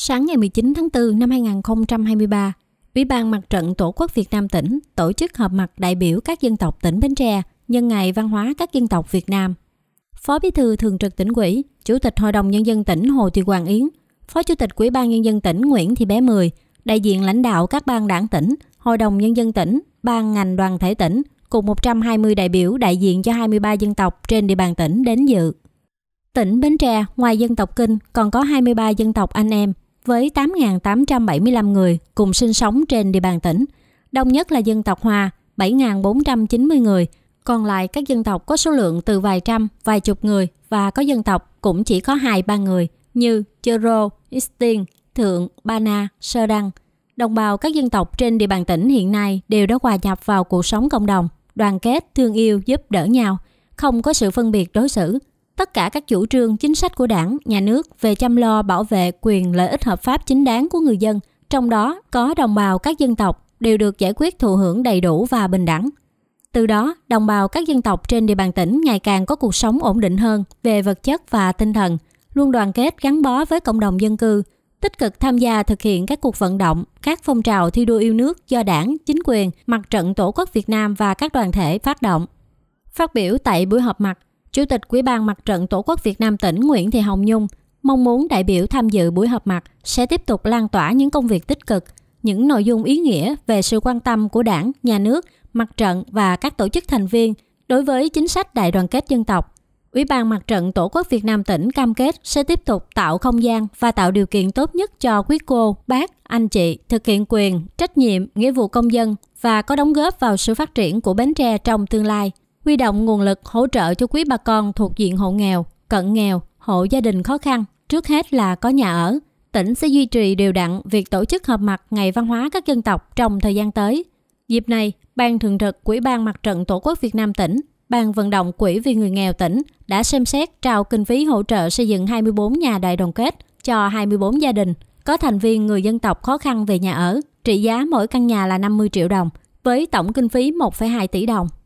Sáng ngày 19 tháng 4 năm 2023, Ủy ban Mặt trận Tổ quốc Việt Nam tỉnh tổ chức họp mặt đại biểu các dân tộc tỉnh Bến Tre nhân ngày văn hóa các dân tộc Việt Nam. Phó Bí thư Thường trực tỉnh ủy, Chủ tịch Hội đồng Nhân dân tỉnh Hồ Thị Hoàng Yến, Phó Chủ tịch Ủy ban Nhân dân tỉnh Nguyễn Thị Bé Mười, đại diện lãnh đạo các ban đảng tỉnh, Hội đồng Nhân dân tỉnh, ban ngành đoàn thể tỉnh cùng 120 đại biểu đại diện cho 23 dân tộc trên địa bàn tỉnh đến dự. Tỉnh Bến Tre ngoài dân tộc Kinh còn có 23 dân tộc anh em với 8.875 người cùng sinh sống trên địa bàn tỉnh. Đông nhất là dân tộc Hoa, 7.490 người, còn lại các dân tộc có số lượng từ vài trăm, vài chục người và có dân tộc cũng chỉ có hai ba người như Chero, Istin, Thượng, Bana, Sơ Đăng. Đồng bào các dân tộc trên địa bàn tỉnh hiện nay đều đã hòa nhập vào cuộc sống cộng đồng, đoàn kết, thương yêu, giúp đỡ nhau, không có sự phân biệt đối xử, tất cả các chủ trương chính sách của đảng nhà nước về chăm lo bảo vệ quyền lợi ích hợp pháp chính đáng của người dân trong đó có đồng bào các dân tộc đều được giải quyết thụ hưởng đầy đủ và bình đẳng từ đó đồng bào các dân tộc trên địa bàn tỉnh ngày càng có cuộc sống ổn định hơn về vật chất và tinh thần luôn đoàn kết gắn bó với cộng đồng dân cư tích cực tham gia thực hiện các cuộc vận động, các phong trào thi đua yêu nước do đảng, chính quyền, mặt trận Tổ quốc Việt Nam và các đoàn thể phát động. Phát biểu tại buổi họp mặt, Chủ tịch Ủy ban Mặt trận Tổ quốc Việt Nam tỉnh Nguyễn Thị Hồng Nhung mong muốn đại biểu tham dự buổi họp mặt sẽ tiếp tục lan tỏa những công việc tích cực, những nội dung ý nghĩa về sự quan tâm của Đảng, Nhà nước, Mặt trận và các tổ chức thành viên đối với chính sách đại đoàn kết dân tộc. Ủy ban Mặt trận Tổ quốc Việt Nam tỉnh cam kết sẽ tiếp tục tạo không gian và tạo điều kiện tốt nhất cho quý cô, bác, anh chị thực hiện quyền, trách nhiệm, nghĩa vụ công dân và có đóng góp vào sự phát triển của Bến Tre trong tương lai huy động nguồn lực hỗ trợ cho quý bà con thuộc diện hộ nghèo, cận nghèo, hộ gia đình khó khăn, trước hết là có nhà ở. Tỉnh sẽ duy trì đều đặn việc tổ chức họp mặt Ngày Văn hóa các dân tộc trong thời gian tới. Dịp này, Ban Thường trực Quỹ ban Mặt trận Tổ quốc Việt Nam tỉnh, Ban Vận động Quỹ vì người nghèo tỉnh đã xem xét trao kinh phí hỗ trợ xây dựng 24 nhà đại đoàn kết cho 24 gia đình có thành viên người dân tộc khó khăn về nhà ở, trị giá mỗi căn nhà là 50 triệu đồng, với tổng kinh phí 1,2 tỷ đồng.